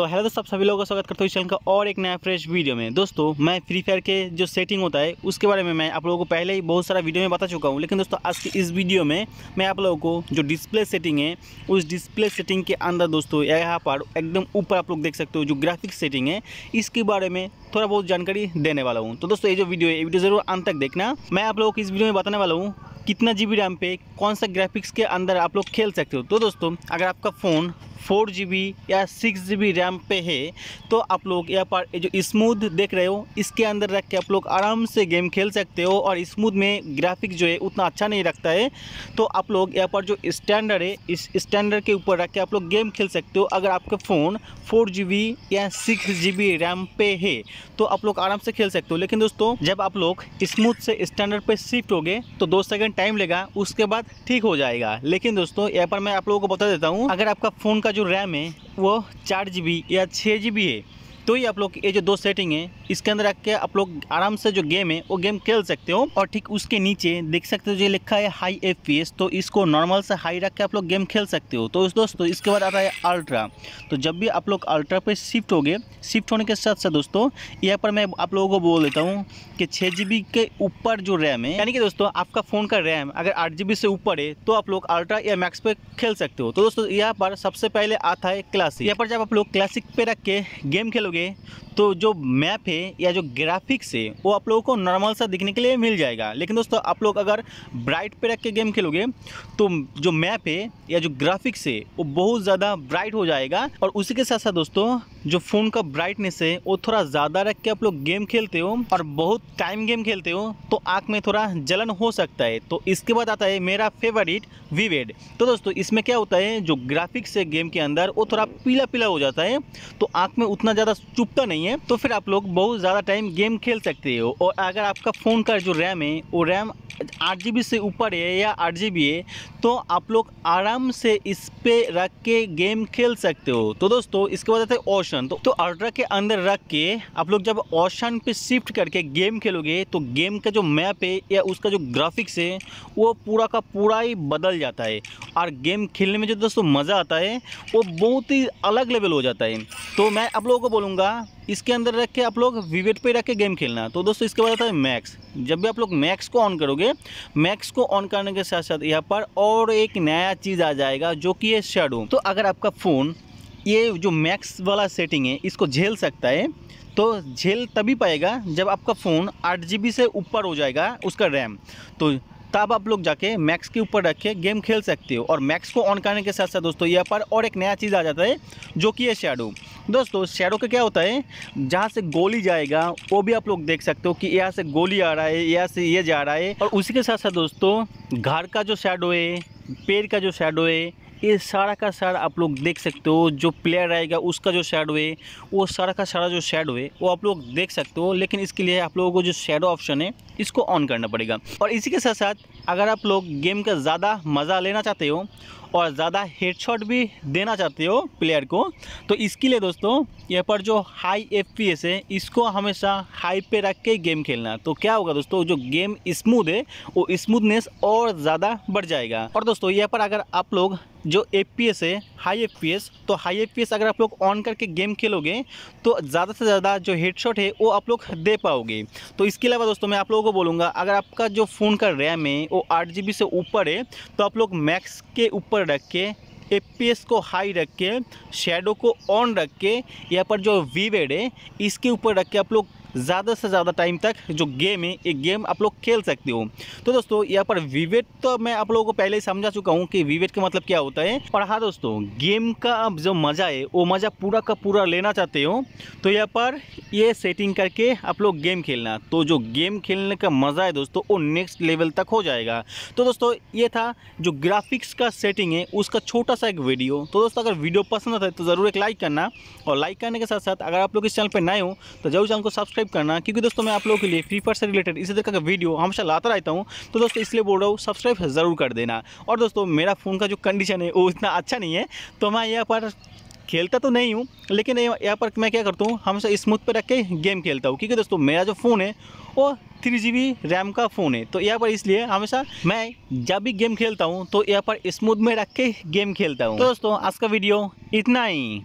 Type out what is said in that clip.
तो हेलो दोस्तों आप सभी लोगों का स्वागत करता हूँ इस चैनल का और एक नया फ्रेश वीडियो में दोस्तों मैं फ्री फायर के जो सेटिंग होता है उसके बारे में मैं आप लोगों को पहले ही बहुत सारा वीडियो में बता चुका हूँ लेकिन दोस्तों आज के इस वीडियो में मैं आप लोगों को जो डिस्प्ले सेटिंग है उस डिस्प्ले सेटिंग के अंदर दोस्तों यहाँ पर एकदम ऊपर आप लोग देख सकते हो जो ग्राफिक्स सेटिंग है इसके बारे में थोड़ा बहुत जानकारी देने वाला हूँ तो दोस्तों ये जो वीडियो है ये वीडियो ज़रूर अंत तक देखना मैं आप लोगों को इस वीडियो में बताने वाला हूँ कितना जी बी रैम पे कौन सा ग्राफिक्स के अंदर आप लोग खेल सकते हो तो दोस्तों अगर आपका फ़ोन फोर जी बी या सिक्स जी बी रैम पे है तो आप लोग यहाँ पर जो स्मूथ देख रहे हो इसके अंदर रख के आप लोग आराम से गेम खेल सकते हो और स्मूथ में ग्राफिक जो है उतना अच्छा नहीं रखता है तो आप लोग यहाँ पर जो स्टैंडर्ड है इस स्टैंडर्ड के ऊपर रख के आप लोग गेम खेल सकते हो अगर आपका फ़ोन फोर जी बी या सिक्स जी बी रैम पे है तो आप लोग आराम से खेल सकते हो लेकिन दोस्तों जब आप लोग स्मूथ से स्टैंडर्ड पर शिफ्ट हो गए तो दो सेकंड टाइम लेगा उसके बाद ठीक हो जाएगा लेकिन दोस्तों यहाँ पर मैं आप लोगों को बता देता हूँ अगर आपका फ़ोन का जो जो रैम है वो चार जी या छः जी है तो ही आप लोग ये जो दो सेटिंग है इसके अंदर रख के आप लोग आराम से जो गेम है वो गेम खेल सकते हो और ठीक उसके नीचे देख सकते हो जो लिखा है हाई एफ तो इसको नॉर्मल से हाई रख के आप लोग गेम खेल सकते हो तो दोस्तों इसके बाद आता है अल्ट्रा तो जब भी आप लोग अल्ट्रा पे शिफ्ट गए शिफ्ट होने के साथ साथ दोस्तों यहाँ पर मैं आप लोगों को बोल देता हूँ कि छः के ऊपर जो रैम है यानी कि दोस्तों आपका फ़ोन का रैम अगर आठ जी से ऊपर है तो आप लोग अल्ट्रा या मैक्स पे खेल सकते हो तो दोस्तों यहाँ पर सबसे पहले आता है क्लासिक यहाँ पर जब आप लोग क्लासिक पे रख के गेम खेलोगे तो जो मैप है या जो ग्राफिक्स है वो आप लोगों को नॉर्मल सा दिखने के लिए मिल जाएगा लेकिन दोस्तों आप लोग अगर ब्राइट पे रख के गेम खेलोगे तो जो मैप है या जो ग्राफिक्स है वो बहुत ज़्यादा ब्राइट हो जाएगा और उसी के साथ साथ दोस्तों जो फ़ोन का ब्राइटनेस है वो थोड़ा ज़्यादा रख के आप लोग गेम खेलते हो और बहुत टाइम गेम खेलते हो तो आँख में थोड़ा जलन हो सकता है तो इसके बाद आता है मेरा फेवरेट वीवेड तो दोस्तों इसमें क्या होता है जो ग्राफिक्स है गेम के अंदर वो थोड़ा पीला पीला हो जाता है तो आँख में उतना ज़्यादा चुपता नहीं नहीं है तो फिर आप लोग बहुत ज़्यादा टाइम गेम खेल सकते हो और अगर आपका फ़ोन का जो रैम है वो रैम आठ से ऊपर है या आठ है तो आप लोग आराम से इस पर रख के गेम खेल सकते हो तो दोस्तों इसके बाद आता है ओशन तो, तो अल्ट्रा के अंदर रख के आप लोग जब ओशन पे शिफ्ट करके गेम खेलोगे तो गेम का जो मैप है या उसका जो ग्राफिक्स है वो पूरा का पूरा ही बदल जाता है और गेम खेलने में जो दोस्तों मज़ा आता है वो बहुत ही अलग लेवल हो जाता है तो मैं आप लोगों को बोलूँगा इसके अंदर रख के आप लोग विवेट पे रख के गेम खेलना तो दोस्तों इसके बाद आता है मैक्स जब भी आप लोग मैक्स को ऑन करोगे मैक्स को ऑन करने के साथ साथ यहाँ पर और एक नया चीज़ आ जाएगा जो कि है शेडो तो अगर आपका फ़ोन ये जो मैक्स वाला सेटिंग है इसको झेल सकता है तो झेल तभी पाएगा जब आपका फ़ोन आठ से ऊपर हो जाएगा उसका रैम तो तब आप लोग जाके मैक्स के ऊपर रख के गेम खेल सकते हो और मैक्स को ऑन करने के साथ साथ दोस्तों यहाँ पर और एक नया चीज़ आ जाता है जो कि है शेडो दोस्तों शेडो का क्या होता है जहाँ से गोली जाएगा वो भी आप लोग देख सकते हो कि यहाँ से गोली आ रहा है यहाँ से ये जा रहा है और उसी के साथ साथ दोस्तों घर का जो शेडो है पेड़ का जो शेडो है ये सारा का सारा आप लोग देख सकते हो जो प्लेयर आएगा उसका जो शेडो है वो सारा का सारा जो शेडो है वो आप लोग देख सकते हो लेकिन इसके लिए आप लोगों को जो शेडो ऑप्शन है इसको ऑन करना पड़ेगा और इसी के साथ साथ अगर आप लोग गेम का ज़्यादा मज़ा लेना चाहते हो और ज़्यादा हेडशॉट भी देना चाहते हो प्लेयर को तो इसके लिए दोस्तों यहाँ पर जो हाई एफ है इसको हमेशा हाई पे रख के गेम खेलना तो क्या होगा दोस्तों जो गेम स्मूथ है वो स्मूथनेस और ज़्यादा बढ़ जाएगा और दोस्तों यहाँ पर अगर आप लोग जो एफ है हाई एफ तो हाई एफ अगर आप लोग ऑन करके गेम खेलोगे तो ज़्यादा से ज़्यादा जो हेडशॉट है वो आप लोग दे पाओगे तो इसके अलावा दोस्तों मैं आप लोगों को बोलूँगा अगर आपका जो फ़ोन का रैम है वो आठ से ऊपर है तो आप लोग मैक्स के ऊपर ऊपर रख के ए को हाई रख के शेडो को ऑन रख के यहाँ पर जो वी वेड है इसके ऊपर रख के आप लोग ज़्यादा से ज़्यादा टाइम तक जो गेम है ये गेम आप लोग खेल सकते हो तो दोस्तों यहाँ पर विवेट तो मैं आप लोगों को पहले ही समझा चुका हूँ कि विवेट का मतलब क्या होता है पर हाँ दोस्तों गेम का अब जो मज़ा है वो मज़ा पूरा का पूरा लेना चाहते हो तो यहाँ पर ये सेटिंग करके आप लोग गेम खेलना तो जो गेम खेलने का मज़ा है दोस्तों वो नेक्स्ट लेवल तक हो जाएगा तो दोस्तों ये था जो ग्राफिक्स का सेटिंग है उसका छोटा सा एक वीडियो तो दोस्तों अगर वीडियो पसंद आता है तो ज़रूर एक लाइक करना और लाइक करने के साथ साथ अगर आप लोग इस चैनल पर नए हो तो जरूर चैनल को सब्सक्राइब सब्सक्राइब करना क्योंकि दोस्तों मैं आप लोगों के लिए फ्री फायर से रिलेटेड इसी तरह का वीडियो हमेशा लाता रहता हूँ तो दोस्तों इसलिए बोल रहा हूँ सब्सक्राइब ज़रूर कर देना और दोस्तों मेरा फ़ोन का जो कंडीशन है वो इतना अच्छा नहीं है तो मैं यहाँ पर खेलता तो नहीं हूँ लेकिन यहाँ पर मैं क्या करता हूँ हमेशा स्मूथ पर रख के गेम खेलता हूँ क्योंकि दोस्तों मेरा जो फ़ोन है वो थ्री जी रैम का फ़ोन है तो यहाँ पर इसलिए हमेशा मैं जब भी गेम खेलता हूँ तो यहाँ पर स्मूथ में रख के गेम खेलता हूँ तो दोस्तों आज का वीडियो इतना ही